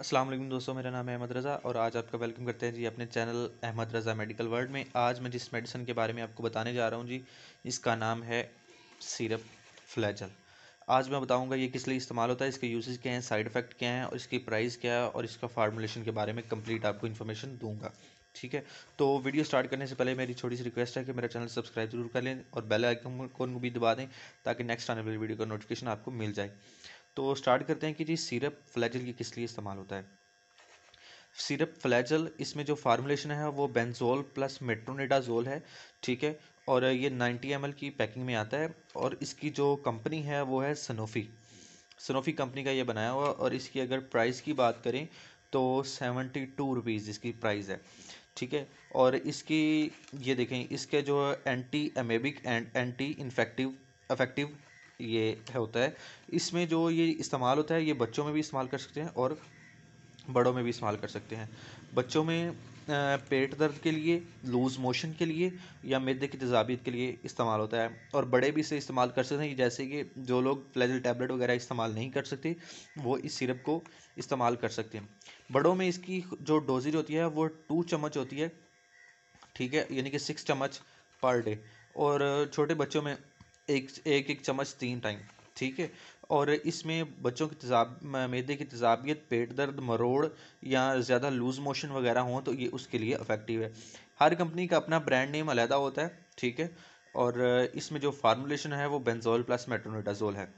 असलम दोस्तों मेरा नाम है अहमद रज़ा और आज आपका वेलकम करते हैं जी अपने channel Ahmad Raza medical world में आज मैं जिस मेडिसिन के बारे में आपको बताने जा रहा हूँ जी इसका नाम है सिरप फ्लैजल आज मैं बताऊँगा ये किस लिए इस्तेमाल होता है इसके यूसेज क्या हैं साइड इफ़ेक्ट क्या हैं और इसकी प्राइस क्या है और इसका फार्मूलेशन के बारे में कम्प्लीट आपको इन्फॉर्मेशन दूंगा ठीक है तो वीडियो स्टार्ट करने से पहले मेरी छोटी सी रिक्वेस्ट है कि मेरा चैनल सब्सक्राइब जरूर कर लें और बेल आइकन को भी दबा दें ताकि नेक्स्ट आने वाली वीडियो का नोटिफिकेशन आपको मिल जाए तो स्टार्ट करते हैं कि जी सिरप फ्लैजल की किस लिए इस्तेमाल होता है सिरप फ्लैजल इसमें जो फार्मूलेशन है वो बेंजोल प्लस मेट्रोनिडाजोल है ठीक है और ये 90 एम की पैकिंग में आता है और इसकी जो कंपनी है वो है सनोफी सनोफी कंपनी का ये बनाया हुआ और इसकी अगर प्राइस की बात करें तो सेवेंटी टू रुपीज़ इसकी प्राइस है ठीक है और इसकी ये देखें इसके जो anti amoebic and anti infective affective ये होता है इसमें जो ये इस्तेमाल होता है ये बच्चों में भी इस्तेमाल कर सकते हैं और बड़ों में भी इस्तेमाल कर सकते हैं बच्चों में पेट दर्द के लिए लूज़ मोशन के लिए या मैदे की तजावीत के लिए इस्तेमाल होता है और बड़े भी इसे इस्तेमाल कर सकते हैं जैसे कि जो लोग प्लेजल टैबलेट वगैरह इस्तेमाल नहीं कर सकते वो इस सिरप को इस्तेमाल कर सकते हैं बड़ों में इसकी जो डोजेज होती है वो टू चम्मच होती है ठीक है यानी कि सिक्स चम्मच पर डे और छोटे बच्चों में एक एक एक चम्मच तीन टाइम ठीक है और इसमें बच्चों की तजाब मैदे की तजाबियत पेट दर्द मरोड़ या ज़्यादा लूज़ मोशन वगैरह हों तो ये उसके लिए अफेक्टिव है हर कंपनी का अपना ब्रांड नेम अलहदा होता है ठीक है और इसमें जो फार्मूलेशन है वो बेंजोल प्लस मेट्रोनेटाजोल है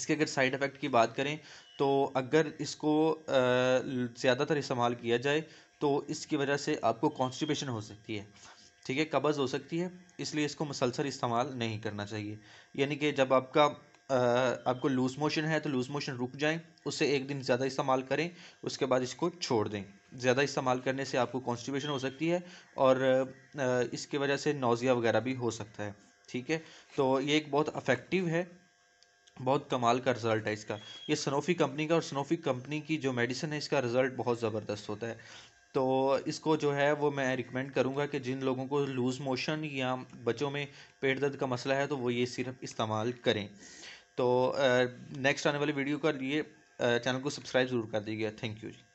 इसके अगर साइड इफ़ेक्ट की बात करें तो अगर इसको ज़्यादातर इस्तेमाल किया जाए तो इसकी वजह से आपको कॉन्स्टिपेशन हो सकती है ठीक है कब्ज़ हो सकती है इसलिए इसको मुसलसल इस्तेमाल नहीं करना चाहिए यानी कि जब आपका आपको लूज मोशन है तो लूज़ मोशन रुक जाए उससे एक दिन ज़्यादा इस्तेमाल करें उसके बाद इसको छोड़ दें ज़्यादा इस्तेमाल करने से आपको कॉन्स्टिपेशन हो सकती है और इसकी वजह से नोज़िया वगैरह भी हो सकता है ठीक है तो ये एक बहुत अफेक्टिव है बहुत कमाल का रिज़ल्ट है इसका ये सनोफी कंपनी का और सनोफी कंपनी की जो मेडिसिन है इसका रिज़ल्ट बहुत ज़बरदस्त होता है तो इसको जो है वो मैं रिकमेंड करूँगा कि जिन लोगों को लूज़ मोशन या बच्चों में पेट दर्द का मसला है तो वो ये सिर्फ इस्तेमाल करें तो नेक्स्ट आने वाली वीडियो का लिए चैनल को सब्सक्राइब ज़रूर कर दीजिएगा थैंक यू जी